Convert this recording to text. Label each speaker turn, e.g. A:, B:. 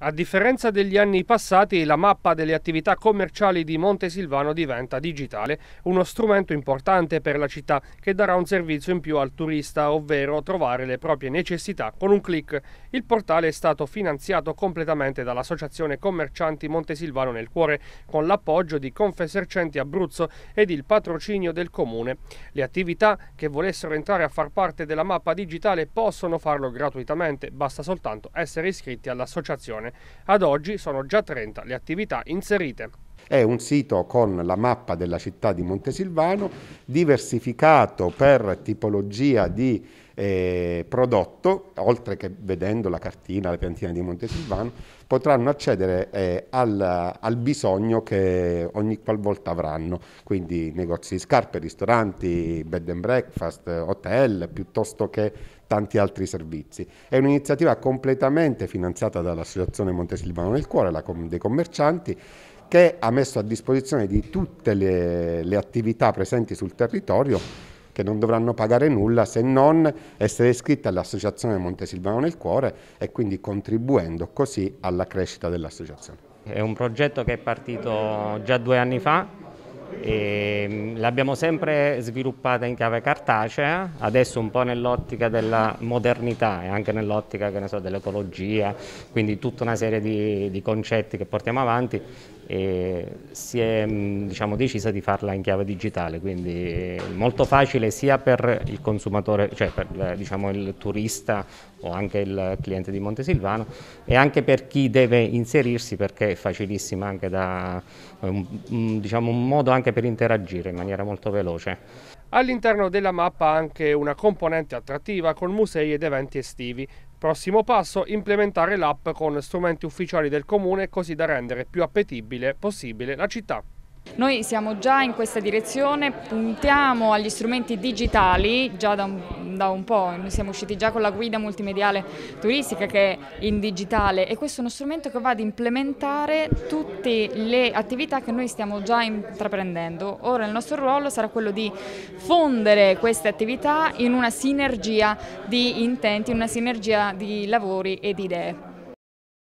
A: A differenza degli anni passati, la mappa delle attività commerciali di Montesilvano diventa digitale, uno strumento importante per la città che darà un servizio in più al turista, ovvero trovare le proprie necessità con un clic. Il portale è stato finanziato completamente dall'Associazione Commercianti Montesilvano nel Cuore, con l'appoggio di Confesercenti Abruzzo ed il patrocinio del Comune. Le attività che volessero entrare a far parte della mappa digitale possono farlo gratuitamente, basta soltanto essere iscritti all'associazione. Regione. Ad oggi sono già 30 le attività inserite.
B: È un sito con la mappa della città di Montesilvano, diversificato per tipologia di eh, prodotto, oltre che vedendo la cartina, le piantine di Montesilvano, potranno accedere eh, al, al, bisogno che ogni qualvolta avranno, quindi negozi di scarpe, ristoranti, bed and breakfast, hotel, piuttosto che tanti altri servizi. È un'iniziativa completamente finanziata dall'Associazione Montesilvano nel Cuore, la Com dei commercianti, che ha messo a disposizione di tutte le, le attività presenti sul territorio che non dovranno pagare nulla se non essere iscritte all'Associazione Montesilvano nel Cuore e quindi contribuendo così alla crescita dell'associazione.
C: È un progetto che è partito già due anni fa Ehm, l'abbiamo sempre sviluppata in chiave cartacea, adesso un po' nell'ottica della modernità e anche nell'ottica so, dell'ecologia, quindi tutta una serie di, di, concetti che portiamo avanti e si è mm, diciamo, decisa di farla in chiave digitale, quindi eh, molto facile sia per il consumatore, cioè per eh, diciamo, il turista o anche il cliente di Montesilvano e anche per chi deve inserirsi perché è facilissima anche da eh, diciamo, un modo anche anche per interagire in maniera molto veloce.
A: All'interno della mappa anche una componente attrattiva con musei ed eventi estivi. Prossimo passo, implementare l'app con strumenti ufficiali del comune così da rendere più appetibile possibile la città.
D: Noi siamo già in questa direzione, puntiamo agli strumenti digitali già da un da un po', noi siamo usciti già con la guida multimediale turistica che è in digitale e questo è uno strumento che va ad implementare tutte le attività che noi stiamo già intraprendendo. Ora il nostro ruolo sarà quello di fondere queste attività in una sinergia di intenti, in una sinergia di lavori e di idee.